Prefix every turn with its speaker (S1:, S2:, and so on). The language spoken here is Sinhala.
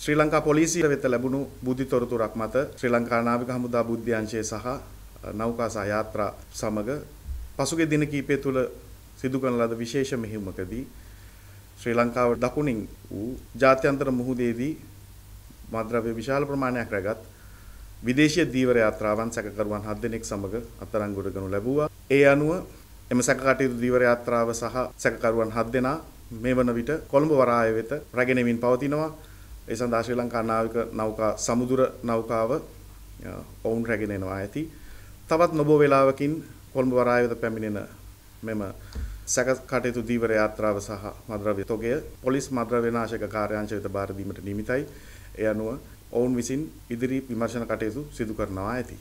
S1: ශ්‍රී ලංකා පොලිසිය වෙත ලැබුණු බුද්ධි තොරතුරක් මත ශ්‍රී ලංකා නාවික හමුදා බුද්ධ්‍යංශය සහ නෞකා සහයාත්‍රා සමග පසුගිය දින කිහිපය තුළ සිදු කරන ලද විශේෂ මෙහෙයුමකදී ශ්‍රී ලංකාව දකුණින් වූ ජාත්‍යන්තර මුහුදේදී මද්‍රව්‍ය විශාල ප්‍රමාණයක් රැගත් විදේශීය දීවර යාත්‍රාවන් සැකකරුවන් 7 දෙනෙක් සමග අත්අඩංගුවට ගනු ලැබුවා. ඒ අනුව එම සැකකටයුතු දීවර යාත්‍රාව සහ සැකකරුවන් 7 දෙනා මේ වන විට කොළඹ වරාය වෙත රැගෙනමින් පවතිනවා. ඒ සඳහා ශ්‍රී ලංකා නාවික නෞකා සමුදුර නෞකාව ඔවුන් රැගෙන එනවා ඇති. තවත් නොබෝ වේලාවකින් කොළඹ වරාය වෙත පැමිණෙන මෙම සැකකටයුතු දීවර යාත්‍රාව සහ මද්‍රව්‍ය තොගය පොලිස් මද්‍රව්‍ය නාශක කාර්යාංශ වෙත බාර දීමට නිමිතයි. ඒ අනුව ඔවුන් විසින් ඉදිරි විමර්ශන කටයුතු සිදු කරනවා ඇති.